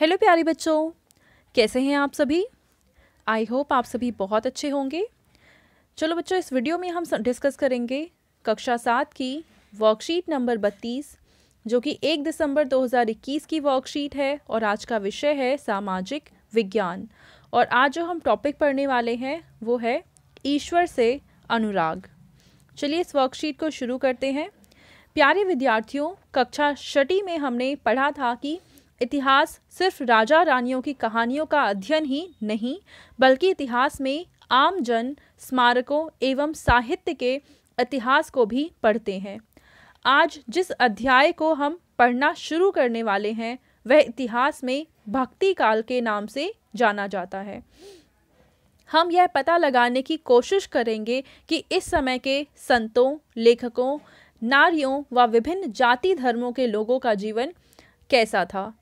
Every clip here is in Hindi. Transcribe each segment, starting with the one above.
हेलो प्यारे बच्चों कैसे हैं आप सभी आई होप आप सभी बहुत अच्छे होंगे चलो बच्चों इस वीडियो में हम डिस्कस करेंगे कक्षा सात की वर्कशीट नंबर बत्तीस जो कि एक दिसंबर 2021 की वर्कशीट है और आज का विषय है सामाजिक विज्ञान और आज जो हम टॉपिक पढ़ने वाले हैं वो है ईश्वर से अनुराग चलिए इस वर्कशीट को शुरू करते हैं प्यारे विद्यार्थियों कक्षा छठी में हमने पढ़ा था कि इतिहास सिर्फ राजा रानियों की कहानियों का अध्ययन ही नहीं बल्कि इतिहास में आम जन स्मारकों एवं साहित्य के इतिहास को भी पढ़ते हैं आज जिस अध्याय को हम पढ़ना शुरू करने वाले हैं वह इतिहास में भक्ति काल के नाम से जाना जाता है हम यह पता लगाने की कोशिश करेंगे कि इस समय के संतों लेखकों नारियों व विभिन्न जाति धर्मों के लोगों का जीवन कैसा था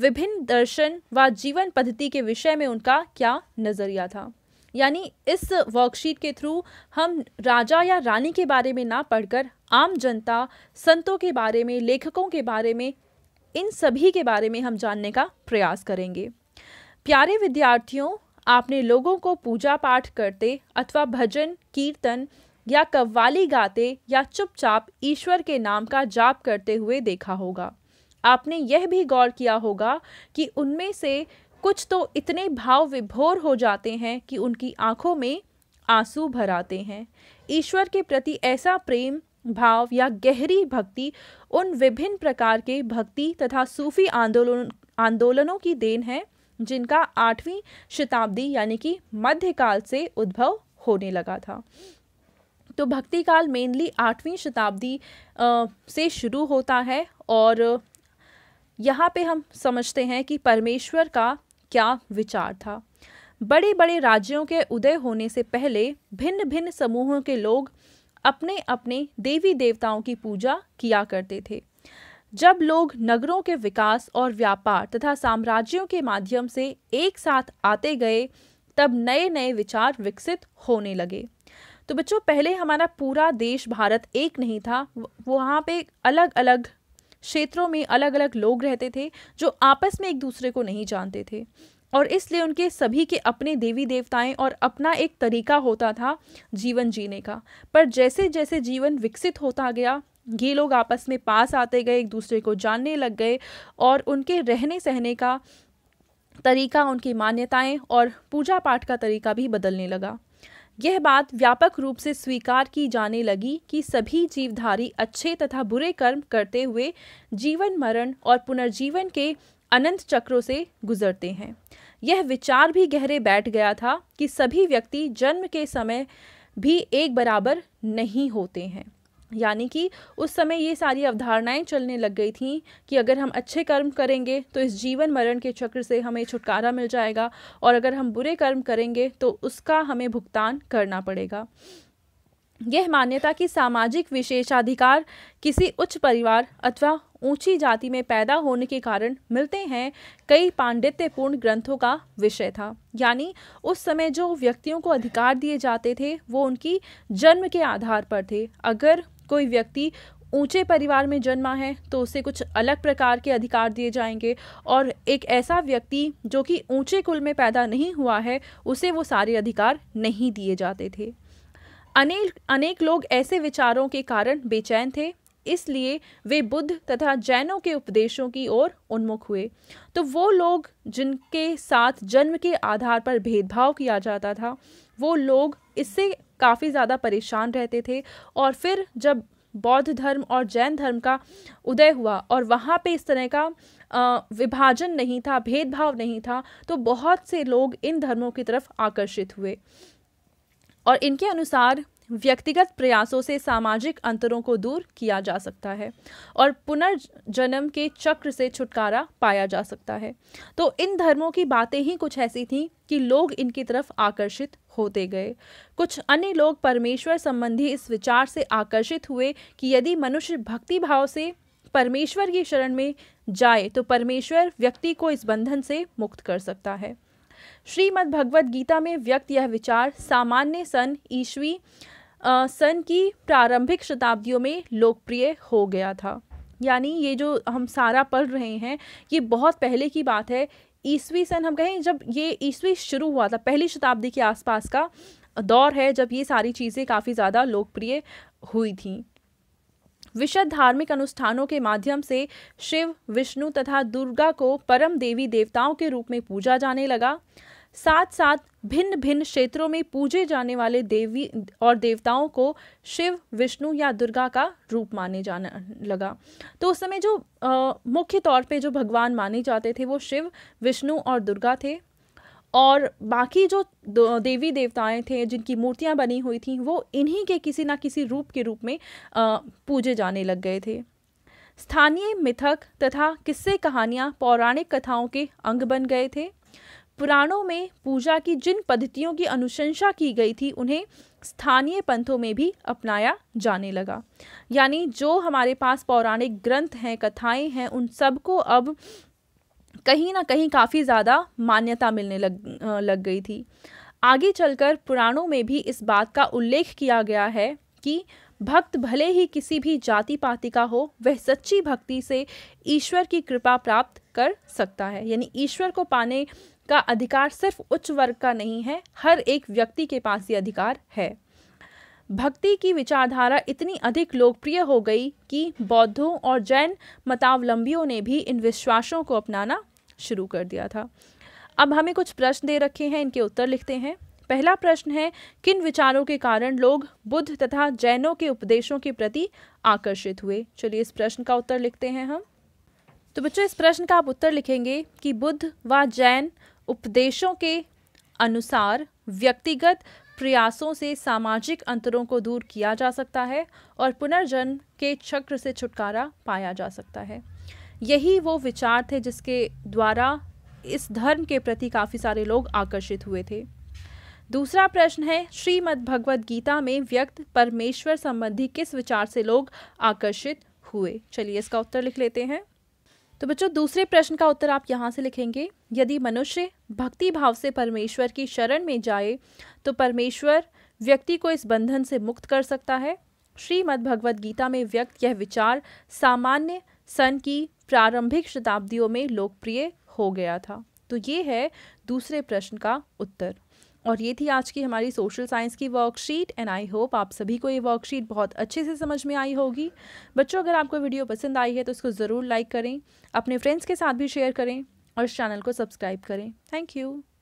विभिन्न दर्शन व जीवन पद्धति के विषय में उनका क्या नज़रिया था यानी इस वर्कशीट के थ्रू हम राजा या रानी के बारे में ना पढ़कर आम जनता संतों के बारे में लेखकों के बारे में इन सभी के बारे में हम जानने का प्रयास करेंगे प्यारे विद्यार्थियों आपने लोगों को पूजा पाठ करते अथवा भजन कीर्तन या कव्वाली गाते या चुपचाप ईश्वर के नाम का जाप करते हुए देखा होगा आपने यह भी गौर किया होगा कि उनमें से कुछ तो इतने भाव विभोर हो जाते हैं कि उनकी आंखों में आंसू भर आते हैं ईश्वर के प्रति ऐसा प्रेम भाव या गहरी भक्ति उन विभिन्न प्रकार के भक्ति तथा सूफी आंदोलन आंदोलनों की देन है जिनका आठवीं शताब्दी यानी कि मध्यकाल से उद्भव होने लगा था तो भक्ति काल मेनली आठवीं शताब्दी से शुरू होता है और यहाँ पे हम समझते हैं कि परमेश्वर का क्या विचार था बड़े बड़े राज्यों के उदय होने से पहले भिन्न भिन्न समूहों के लोग अपने अपने देवी देवताओं की पूजा किया करते थे जब लोग नगरों के विकास और व्यापार तथा साम्राज्यों के माध्यम से एक साथ आते गए तब नए नए विचार विकसित होने लगे तो बच्चों पहले हमारा पूरा देश भारत एक नहीं था वहाँ पे अलग अलग क्षेत्रों में अलग अलग लोग रहते थे जो आपस में एक दूसरे को नहीं जानते थे और इसलिए उनके सभी के अपने देवी देवताएं और अपना एक तरीका होता था जीवन जीने का पर जैसे जैसे जीवन विकसित होता गया ये लोग आपस में पास आते गए एक दूसरे को जानने लग गए और उनके रहने सहने का तरीका उनकी मान्यताएं और पूजा पाठ का तरीका भी बदलने लगा यह बात व्यापक रूप से स्वीकार की जाने लगी कि सभी जीवधारी अच्छे तथा बुरे कर्म करते हुए जीवन मरण और पुनर्जीवन के अनंत चक्रों से गुजरते हैं यह विचार भी गहरे बैठ गया था कि सभी व्यक्ति जन्म के समय भी एक बराबर नहीं होते हैं यानी कि उस समय ये सारी अवधारणाएं चलने लग गई थीं कि अगर हम अच्छे कर्म करेंगे तो इस जीवन मरण के चक्र से हमें छुटकारा मिल जाएगा और अगर हम बुरे कर्म करेंगे तो उसका हमें भुगतान करना पड़ेगा यह मान्यता कि सामाजिक विशेषाधिकार किसी उच्च परिवार अथवा ऊंची जाति में पैदा होने के कारण मिलते हैं कई पांडित्यपूर्ण ग्रंथों का विषय था यानी उस समय जो व्यक्तियों को अधिकार दिए जाते थे वो उनकी जन्म के आधार पर थे अगर कोई व्यक्ति ऊंचे परिवार में जन्मा है तो उसे कुछ अलग प्रकार के अधिकार दिए जाएंगे और एक ऐसा व्यक्ति जो कि ऊंचे कुल में पैदा नहीं हुआ है उसे वो सारे अधिकार नहीं दिए जाते थे अनेक अनेक लोग ऐसे विचारों के कारण बेचैन थे इसलिए वे बुद्ध तथा जैनों के उपदेशों की ओर उन्मुख हुए तो वो लोग जिनके साथ जन्म के आधार पर भेदभाव किया जाता था वो लोग इससे काफ़ी ज़्यादा परेशान रहते थे और फिर जब बौद्ध धर्म और जैन धर्म का उदय हुआ और वहाँ पे इस तरह का विभाजन नहीं था भेदभाव नहीं था तो बहुत से लोग इन धर्मों की तरफ आकर्षित हुए और इनके अनुसार व्यक्तिगत प्रयासों से सामाजिक अंतरों को दूर किया जा सकता है और पुनर्जन्म के चक्र से छुटकारा पाया जा सकता है तो इन धर्मों की बातें ही कुछ ऐसी थीं कि लोग इनकी तरफ आकर्षित होते गए कुछ अन्य लोग परमेश्वर संबंधी इस विचार से आकर्षित हुए कि यदि मनुष्य भक्ति भाव से परमेश्वर की शरण में जाए तो परमेश्वर व्यक्ति को इस बंधन से मुक्त कर सकता है श्रीमद् भगवद गीता में व्यक्त यह विचार सामान्य सन ईस्वी सन की प्रारंभिक शताब्दियों में लोकप्रिय हो गया था यानी ये जो हम सारा पढ़ रहे हैं ये बहुत पहले की बात है ईसवी सन हम कहें जब ये ईसवी शुरू हुआ था पहली शताब्दी के आसपास का दौर है जब ये सारी चीज़ें काफ़ी ज़्यादा लोकप्रिय हुई थी विशद धार्मिक अनुष्ठानों के माध्यम से शिव विष्णु तथा दुर्गा को परम देवी देवताओं के रूप में पूजा जाने लगा साथ साथ भिन्न भिन्न क्षेत्रों में पूजे जाने वाले देवी और देवताओं को शिव विष्णु या दुर्गा का रूप माने जाने लगा तो उस समय जो मुख्य तौर पे जो भगवान माने जाते थे वो शिव विष्णु और दुर्गा थे और बाकी जो देवी देवताएं थे जिनकी मूर्तियां बनी हुई थी वो इन्हीं के किसी ना किसी रूप के रूप में पूजे जाने लग गए थे स्थानीय मिथक तथा किस्से कहानियां पौराणिक कथाओं के अंग बन गए थे पुराणों में पूजा की जिन पद्धतियों की अनुशंसा की गई थी उन्हें स्थानीय पंथों में भी अपनाया जाने लगा यानी जो हमारे पास पौराणिक ग्रंथ हैं कथाएं हैं उन सबको अब कहीं ना कहीं काफ़ी ज़्यादा मान्यता मिलने लग लग गई थी आगे चलकर पुराणों में भी इस बात का उल्लेख किया गया है कि भक्त भले ही किसी भी जाति पाति का हो वह सच्ची भक्ति से ईश्वर की कृपा प्राप्त कर सकता है यानी ईश्वर को पाने का अधिकार सिर्फ उच्च वर्ग का नहीं है हर एक व्यक्ति के पास ये अधिकार है भक्ति की विचारधारा इतनी अधिक लोकप्रिय हो गई कि बौद्धों और जैन मतावलंबियों ने भी इन विश्वासों को अपनाना शुरू कर दिया था अब हमें कुछ प्रश्न दे रखे हैं इनके उत्तर लिखते हैं पहला प्रश्न है किन विचारों के कारण लोग बुद्ध तथा जैनों के उपदेशों के प्रति आकर्षित हुए चलिए इस प्रश्न का उत्तर लिखते हैं हम तो बच्चों इस प्रश्न का आप उत्तर लिखेंगे कि बुद्ध व जैन उपदेशों के अनुसार व्यक्तिगत प्रयासों से सामाजिक अंतरों को दूर किया जा सकता है और पुनर्जन्म के चक्र से छुटकारा पाया जा सकता है यही वो विचार थे जिसके द्वारा इस धर्म के प्रति काफ़ी सारे लोग आकर्षित हुए थे दूसरा प्रश्न है श्रीमद् भगवद गीता में व्यक्त परमेश्वर संबंधी किस विचार से लोग आकर्षित हुए चलिए इसका उत्तर लिख लेते हैं तो बच्चों दूसरे प्रश्न का उत्तर आप यहाँ से लिखेंगे यदि मनुष्य भक्ति भाव से परमेश्वर की शरण में जाए तो परमेश्वर व्यक्ति को इस बंधन से मुक्त कर सकता है श्रीमद् भगवद गीता में व्यक्त यह विचार सामान्य सन की प्रारंभिक शताब्दियों में लोकप्रिय हो गया था तो ये है दूसरे प्रश्न का उत्तर और ये थी आज की हमारी सोशल साइंस की वर्कशीट एंड आई होप आप सभी को ये वर्कशीट बहुत अच्छे से समझ में आई होगी बच्चों अगर आपको वीडियो पसंद आई है तो इसको ज़रूर लाइक करें अपने फ्रेंड्स के साथ भी शेयर करें और इस चैनल को सब्सक्राइब करें थैंक यू